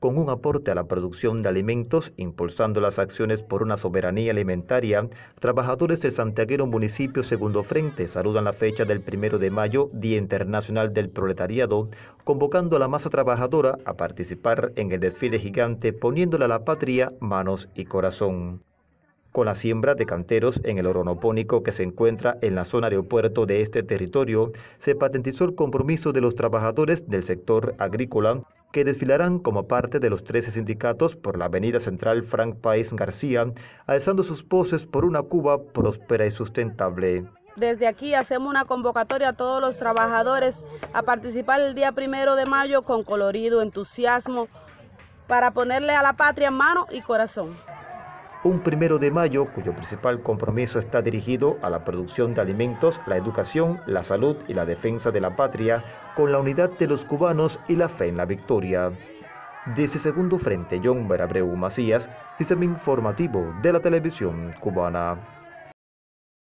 con un aporte a la producción de alimentos, impulsando las acciones por una soberanía alimentaria, trabajadores del santiaguero municipio Segundo Frente saludan la fecha del 1 de mayo, Día Internacional del Proletariado, convocando a la masa trabajadora a participar en el desfile gigante poniéndole a la patria manos y corazón con la siembra de canteros en el oronopónico que se encuentra en la zona aeropuerto de este territorio, se patentizó el compromiso de los trabajadores del sector agrícola que desfilarán como parte de los 13 sindicatos por la Avenida Central Frank País García, alzando sus poses por una Cuba próspera y sustentable. Desde aquí hacemos una convocatoria a todos los trabajadores a participar el día primero de mayo con colorido entusiasmo para ponerle a la patria mano y corazón un primero de mayo cuyo principal compromiso está dirigido a la producción de alimentos, la educación, la salud y la defensa de la patria, con la unidad de los cubanos y la fe en la victoria. Desde segundo frente, John Berabreu Macías, sistema informativo de la televisión cubana.